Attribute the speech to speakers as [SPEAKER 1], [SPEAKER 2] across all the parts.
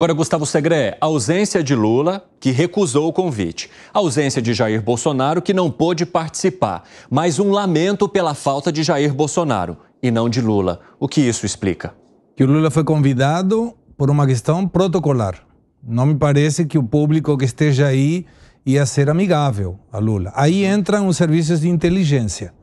[SPEAKER 1] Agora, Gustavo Segre, a ausência de Lula, que recusou o convite. a Ausência de Jair Bolsonaro, que não pôde participar. Mais um lamento pela falta de Jair Bolsonaro
[SPEAKER 2] e não de Lula. O que isso explica? Que o Lula foi convidado por uma questão protocolar. Não me parece que o público que esteja aí ia ser amigável a Lula. Aí entram os serviços de inteligência,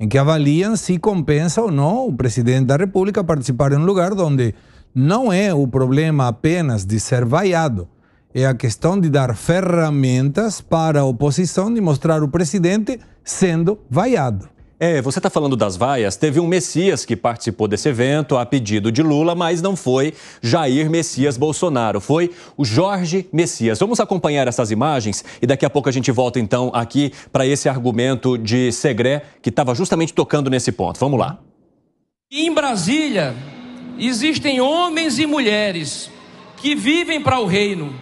[SPEAKER 2] em que avaliam se compensa ou não o presidente da República participar em um lugar onde não é o problema apenas de ser vaiado, é a questão de dar ferramentas para a oposição de mostrar o presidente sendo vaiado.
[SPEAKER 1] É, você está falando das vaias. Teve um Messias que participou desse evento a pedido de Lula, mas não foi Jair Messias Bolsonaro, foi o Jorge Messias. Vamos acompanhar essas imagens e daqui a pouco a gente volta então aqui para esse argumento de Segré que estava justamente tocando nesse ponto. Vamos lá.
[SPEAKER 3] Em Brasília, existem homens e mulheres que vivem para o reino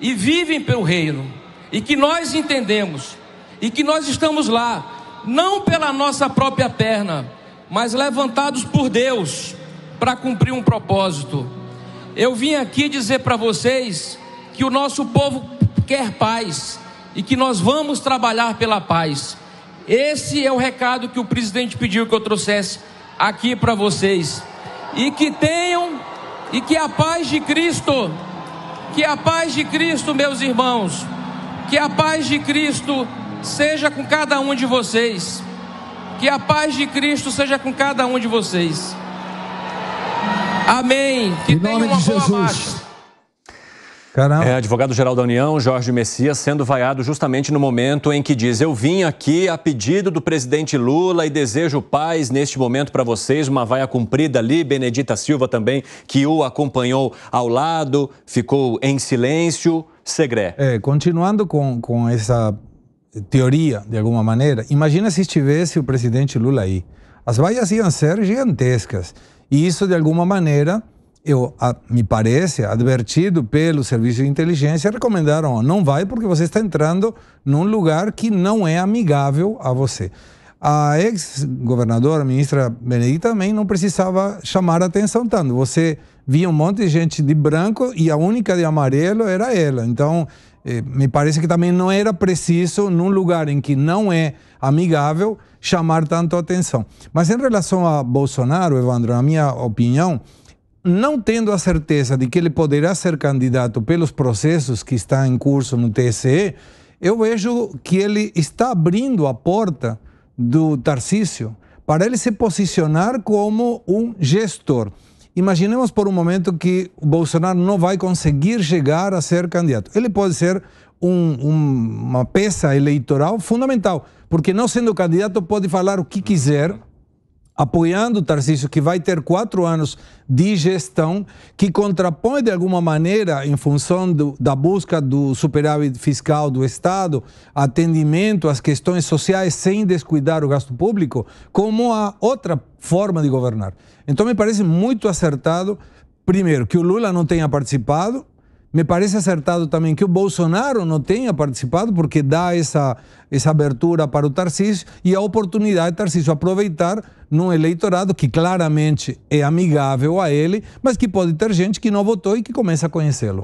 [SPEAKER 3] e vivem pelo reino e que nós entendemos e que nós estamos lá não pela nossa própria perna, mas levantados por Deus para cumprir um propósito. Eu vim aqui dizer para vocês que o nosso povo quer paz e que nós vamos trabalhar pela paz. Esse é o recado que o presidente pediu que eu trouxesse aqui para vocês e que tenham e que a paz de Cristo, que a paz de Cristo, meus irmãos, que a paz de Cristo seja com cada um de vocês. Que a paz de Cristo seja com cada um de vocês. Amém. Que em nome de Jesus. Marcha.
[SPEAKER 1] Caramba. É, advogado-geral da União, Jorge Messias, sendo vaiado justamente no momento em que diz: Eu vim aqui a pedido do presidente Lula e desejo paz neste momento para vocês. Uma vaia cumprida ali. Benedita Silva também, que o acompanhou ao lado, ficou em silêncio. Segré.
[SPEAKER 2] É, continuando com, com essa teoria, de alguma maneira, imagina se estivesse o presidente Lula aí. As vaias iam ser gigantescas. E isso, de alguma maneira eu a, me parece, advertido pelo serviço de inteligência, recomendaram: não vai porque você está entrando num lugar que não é amigável a você. A ex-governadora, ministra Benedita, também não precisava chamar a atenção tanto. Você via um monte de gente de branco e a única de amarelo era ela. Então, eh, me parece que também não era preciso, num lugar em que não é amigável, chamar tanto atenção. Mas em relação a Bolsonaro, Evandro, na minha opinião, não tendo a certeza de que ele poderá ser candidato pelos processos que está em curso no TSE, eu vejo que ele está abrindo a porta do Tarcísio para ele se posicionar como um gestor. Imaginemos por um momento que o Bolsonaro não vai conseguir chegar a ser candidato. Ele pode ser um, um, uma peça eleitoral fundamental, porque não sendo candidato pode falar o que quiser apoiando o Tarcísio, que vai ter quatro anos de gestão, que contrapõe de alguma maneira, em função do, da busca do superávit fiscal do Estado, atendimento às questões sociais sem descuidar o gasto público, como a outra forma de governar. Então, me parece muito acertado, primeiro, que o Lula não tenha participado me parece acertado também que o Bolsonaro não tenha participado, porque dá essa, essa abertura para o Tarcísio e a oportunidade do Tarcísio aproveitar num eleitorado que claramente é amigável a ele, mas que pode ter gente que não votou e que começa a conhecê-lo.